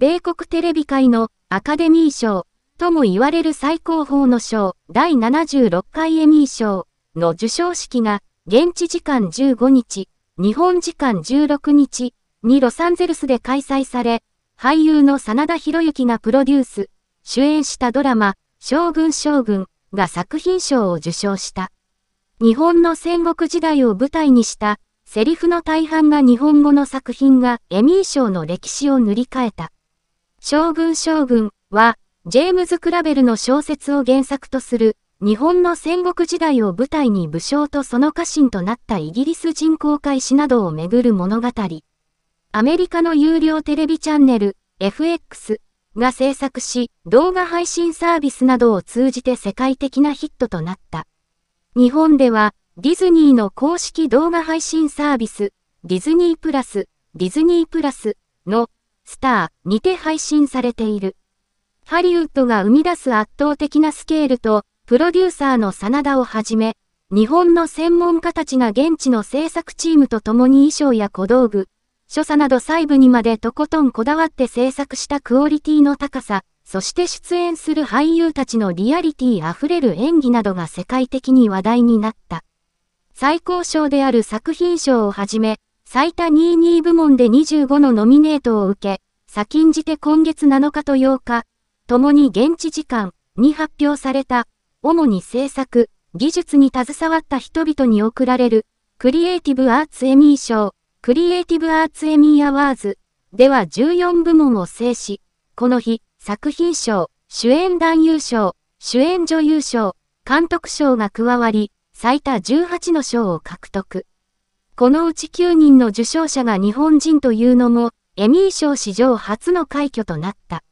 米国テレビ界のアカデミー賞とも言われる最高峰の賞第76回エミー賞の授賞式が現地時間15日、日本時間16日にロサンゼルスで開催され、俳優の真田広之がプロデュース、主演したドラマ、将軍将軍が作品賞を受賞した。日本の戦国時代を舞台にした、セリフの大半が日本語の作品がエミー賞の歴史を塗り替えた。将軍将軍は、ジェームズ・クラベルの小説を原作とする、日本の戦国時代を舞台に武将とその家臣となったイギリス人公開史などをめぐる物語。アメリカの有料テレビチャンネル、FX が制作し、動画配信サービスなどを通じて世界的なヒットとなった。日本では、ディズニーの公式動画配信サービス、ディズニープラス、ディズニープラスのスターにて配信されている。ハリウッドが生み出す圧倒的なスケールと、プロデューサーの真田をはじめ、日本の専門家たちが現地の制作チームと共に衣装や小道具、所作など細部にまでとことんこだわって制作したクオリティの高さ、そして出演する俳優たちのリアリティ溢れる演技などが世界的に話題になった。最高賞である作品賞をはじめ、最多22部門で25のノミネートを受け、先んじて今月7日と8日、共に現地時間に発表された、主に制作、技術に携わった人々に贈られる、クリエイティブアーツエミー賞、クリエイティブアーツエミーアワーズでは14部門を制し、この日、作品賞、主演男優賞、主演女優賞、監督賞が加わり、最多18の賞を獲得。このうち9人の受賞者が日本人というのも、エミー賞史上初の快挙となった。